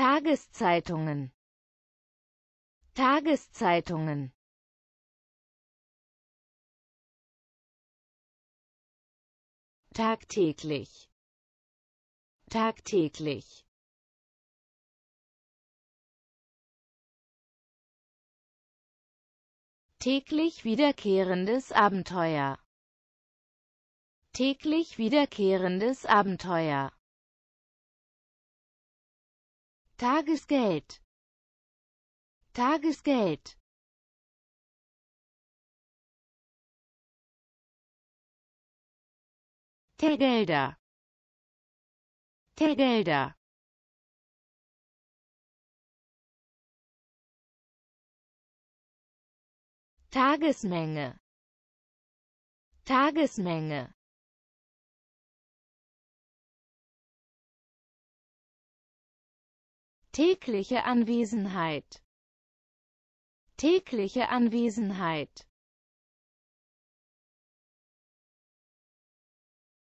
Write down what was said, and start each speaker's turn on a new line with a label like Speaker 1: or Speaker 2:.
Speaker 1: Tageszeitungen Tageszeitungen tagtäglich tagtäglich
Speaker 2: täglich wiederkehrendes Abenteuer täglich wiederkehrendes Abenteuer Tagesgeld Tagesgeld
Speaker 1: Tegelder Tegelder Tagesmenge Tagesmenge tägliche Anwesenheit tägliche Anwesenheit